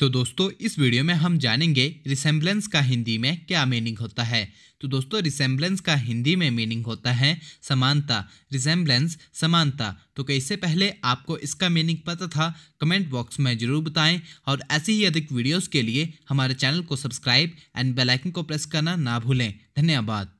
तो दोस्तों इस वीडियो में हम जानेंगे रिसेम्बलेंस का हिंदी में क्या मीनिंग होता है तो दोस्तों रिसेम्बलेंस का हिंदी में मीनिंग होता है समानता रिसेम्बलेंस समानता तो कैसे पहले आपको इसका मीनिंग पता था कमेंट बॉक्स में ज़रूर बताएं और ऐसे ही अधिक वीडियोस के लिए हमारे चैनल को सब्सक्राइब एंड बेलाइकन को प्रेस करना ना भूलें धन्यवाद